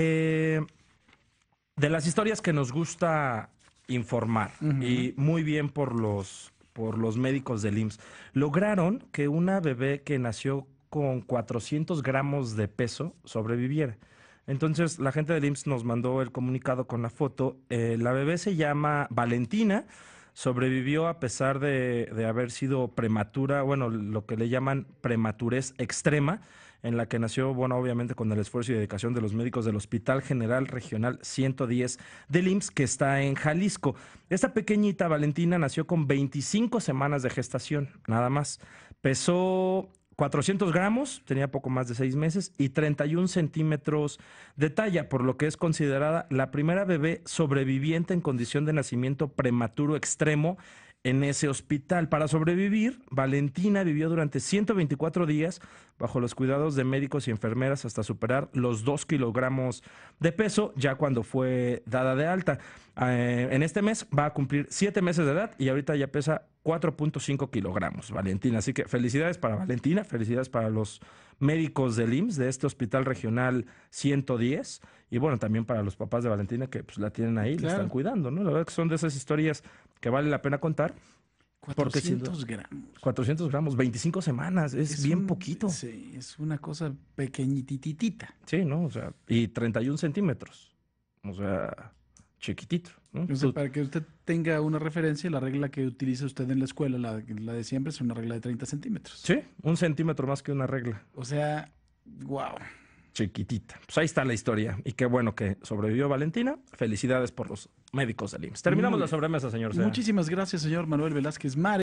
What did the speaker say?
Eh, de las historias que nos gusta informar, y muy bien por los, por los médicos del IMSS, lograron que una bebé que nació con 400 gramos de peso sobreviviera. Entonces, la gente del IMSS nos mandó el comunicado con la foto. Eh, la bebé se llama Valentina sobrevivió a pesar de, haber sido prematura, bueno, lo que le llaman prematurez extrema, en la que nació, bueno, obviamente con el esfuerzo y dedicación de los médicos del Hospital General Regional 110 del IMSS, que está en Jalisco. Esta pequeñita Valentina nació con 25 semanas de gestación, nada más. Pesó 400 gramos, tenía poco más de seis meses, y 31 centímetros de talla, por lo que es considerada la primera bebé sobreviviente en condición de nacimiento prematuro extremo en ese hospital. Para sobrevivir, Valentina vivió durante 124 días bajo los cuidados de médicos y enfermeras hasta superar los 2 kilogramos de peso ya cuando fue dada de alta. Ah, en este mes va a cumplir 7 meses de edad y ahorita ya pesa 4.5 kilogramos, Valentina. Así que felicidades para Valentina, felicidades para los médicos del IMSS de este Hospital Regional 110 y bueno, también para los papás de Valentina que pues la tienen ahí, la están cuidando, ¿no? La verdad que son de esas historias que vale la pena contar. 400 gramos. 400 gramos, 25 semanas, es, bien poquito. Sí, es una cosa pequeñitititita Sí, ¿no? O sea, y 31 centímetros. O sea, chiquitito. para que usted tenga una referencia, la regla que utiliza usted en la escuela, la, de siempre, es una regla de 30 centímetros. Sí, un centímetro más que una regla. O sea, wow. Chiquitita. Pues ahí está la historia. Y qué bueno que sobrevivió Valentina. Felicidades por los médicos del IMSS. Terminamos la sobremesa, señor. Muchísimas gracias, señor Manuel Velázquez Mare.